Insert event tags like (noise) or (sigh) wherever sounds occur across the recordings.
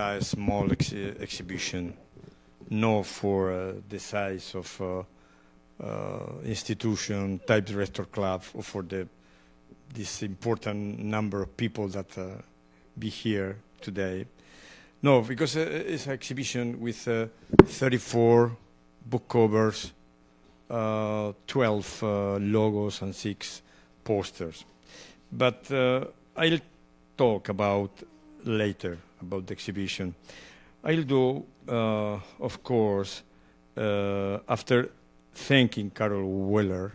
a small exhibition, not for uh, the size of uh, uh, institution, type director club, or for the this important number of people that uh, be here today. No, because uh, it's an exhibition with uh, 34 book covers, 12 logos, and six posters. But I'll talk about later about the exhibition. I'll do, uh, of course, uh, after thanking Carol Weller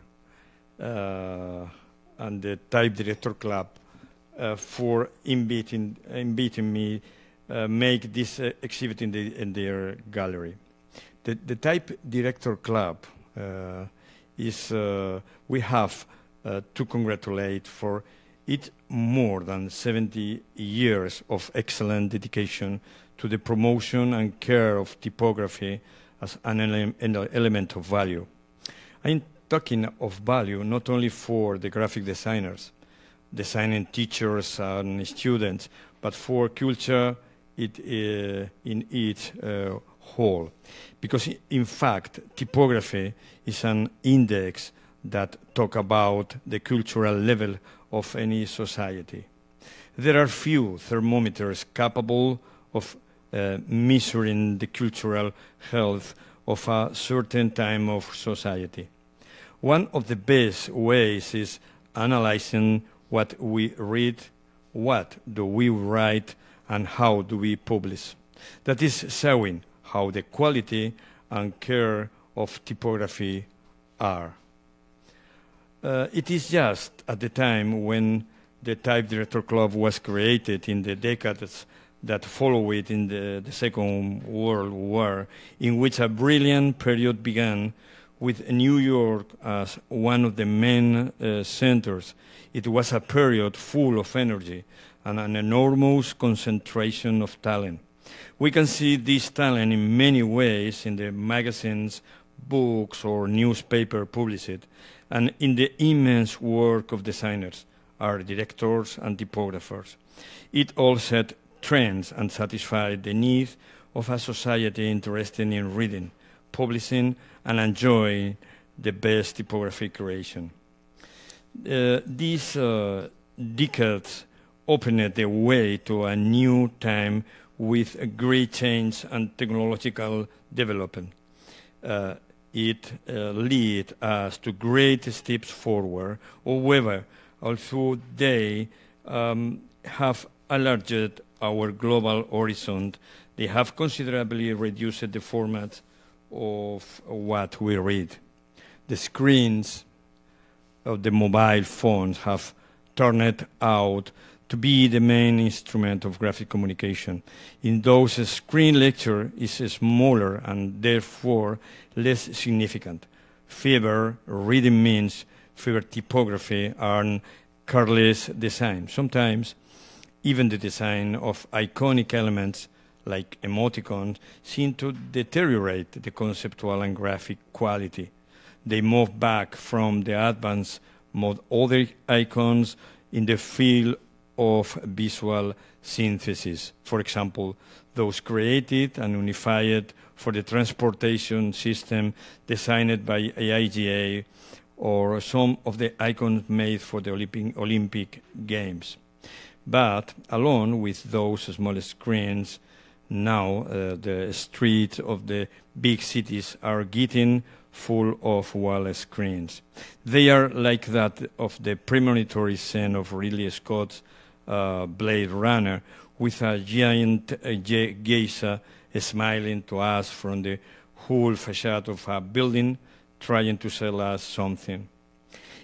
uh, and the Type Director Club uh, for inviting, inviting me uh, make this uh, exhibit in, the, in, their gallery. The, the Type Director Club is, we have to congratulate for it's more than 70 years of excellent dedication to the promotion and care of typography as an, ele an element of value. I'm talking of value not only for the graphic designers, designing teachers and students, but for culture it, uh, in its uh, eh, whole. Because in fact, typography is an index that talk about the cultural level of any society. There are few thermometers capable of uh, measuring the cultural health of a certain time of society. One of the best ways is analyzing what we read, what do we write, and how do we publish. That is showing how the quality and care of typography are. Uh, it is just at the time when the Type Director Club was created in the decades that followed it in the, the Second World War, in which a brilliant period began with New York as one of the main uh, centers. It was a period full of energy and an enormous concentration of talent. We can see this talent in many ways in the magazines books or newspaper published, and in the immense work of designers, art directors, and typographers. It all set trends and satisfied the needs of a society interested in reading, publishing, and enjoying the best typographic creation. Uh, these uh, decades opened the way to a new time with great change and technological development. Uh, it uh, lead us to great steps forward. However, although they um, have enlarged our global horizon, they have considerably reduced the format of what we read. The screens of the mobile phones have turned out to be the main instrument of graphic communication, in those a uh, screen lecture is smaller and therefore less significant. Fever reading means fever typography and careless design. Sometimes even the design of iconic elements like emoticons seem to deteriorate the conceptual and graphic quality. They move back from the advance mode other icons in the field of visual synthesis. For example, those created and unified for the transportation system designed by AIGA or some of the icons made for the Olympic, Olympic Games. But along with those small screens, now uh, the streets of the big cities are getting full of wall screens. They are like that of the premonitory scene of Ridley Scott's uh, Blade Runner with a giant uh, geisha smiling to us from the whole facade of a building trying to sell us something.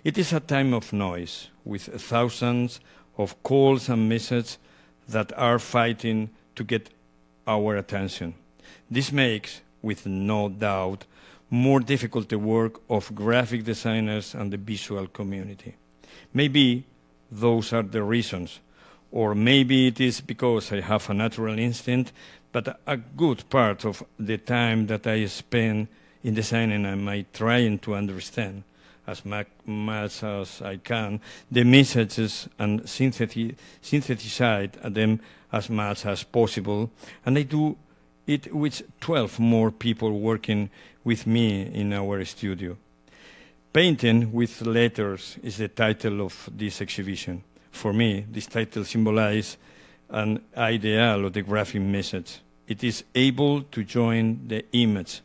It is a time of noise with thousands of calls and messages that are fighting to get our attention. This makes, with no doubt, more difficult the work of graphic designers and the visual community. Maybe those are the reasons or maybe it is because I have a natural instinct, but a good part of the time that I spend in designing I'm trying to understand as much as I can the messages and synthesize them as much as possible. And I do it with 12 more people working with me in our studio. Painting with Letters is the title of this exhibition. For me, this title symbolizes an ideal of the graphic message. It is able to join the image,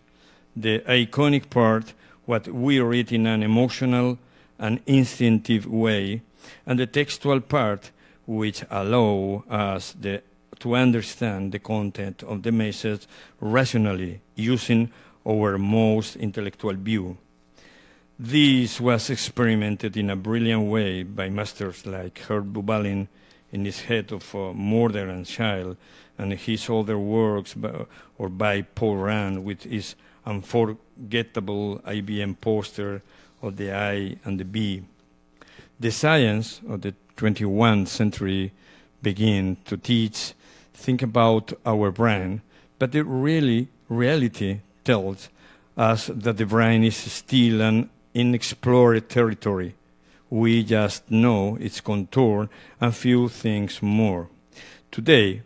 the iconic part, what we read in an emotional and instinctive way, and the textual part, which allow us the, to understand the content of the message rationally using our most intellectual view. This was experimented in a brilliant way by masters like Herb Bubalin in his Head of a Murder Child and his other works, by, or by Paul Rand with his unforgettable IBM poster of the eye and the bee. The science of the 21st century begin to teach, think about our brain, but the really reality tells us that the brain is still an inexplored territory. We just know its contour and few things more. Today,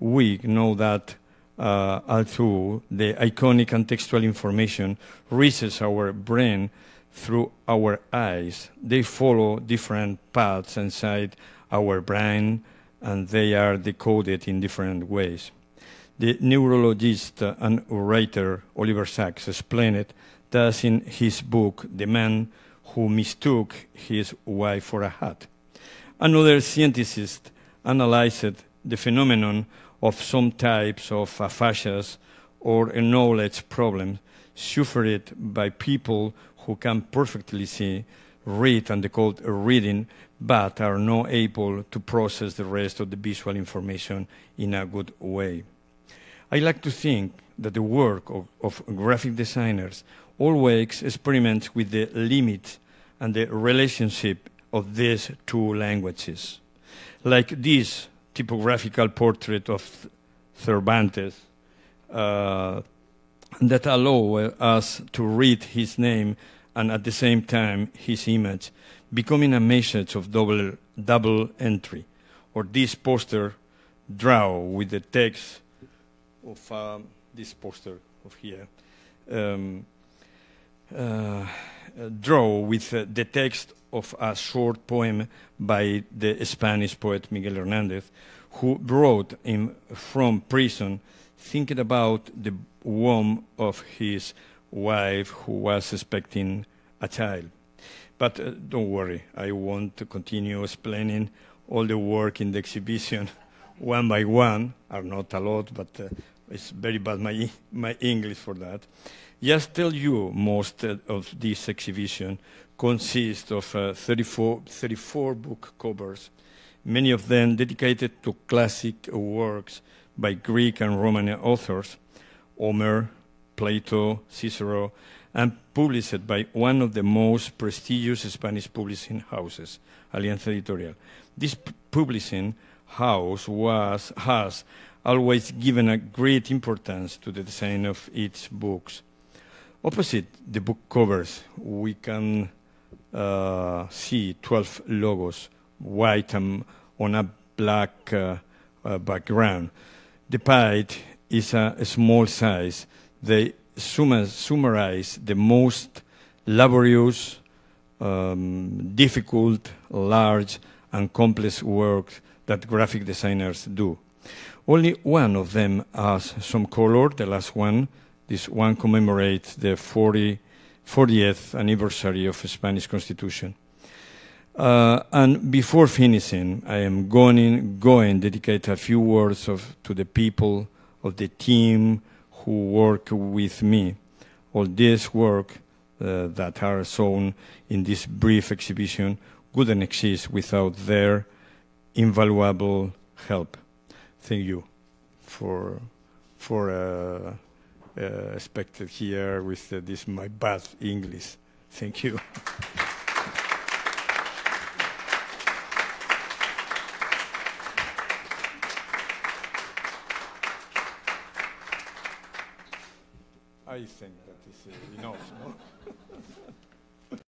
we know that uh, although the iconic and textual information reaches our brain through our eyes, they follow different paths inside our brain and they are decoded in different ways. The neurologist and writer Oliver Sacks explained does in his book, The Man Who Mistook His Wife for a Hat. Another scientist analyzed the phenomenon of some types of aphasias or a knowledge problem suffered by people who can perfectly see, read, and decode a reading, but are not able to process the rest of the visual information in a good way. I like to think that the work of, of graphic designers always experiment with the limit and the relationship of these two languages. Like this typographical portrait of Cervantes uh, that allow us to read his name and at the same time his image, becoming a message of double, double entry. Or this poster draw with the text of um, this poster of here. Um, uh, draw with uh, the text of a short poem by the Spanish poet Miguel Hernandez, who brought him from prison thinking about the womb of his wife who was expecting a child. But uh, don't worry, I won't continue explaining all the work in the exhibition (laughs) one by one, are not a lot, but uh, it's very bad my, my English for that. Just tell you, most of this exhibition consists of uh, 34, 34 book covers, many of them dedicated to classic works by Greek and Roman authors, Homer, Plato, Cicero, and published by one of the most prestigious Spanish publishing houses, Alianza Editorial. This publishing house was, has always given a great importance to the design of its books. Opposite the book covers, we can uh, see 12 logos, white on a black uh, uh, background. The pie is a, a, small size. They summarize the most laborious, um, difficult, large, and complex work that graphic designers do. Only one of them has some color, the last one, this one commemorates the 40, 40th anniversary of the Spanish Constitution. Uh, and before finishing, I am going to dedicate a few words of, to the people of the team who work with me. All this work uh, that are shown in this brief exhibition wouldn't exist without their invaluable help. Thank you for for. Uh, uh, expected here with uh, this my bad English. Thank you.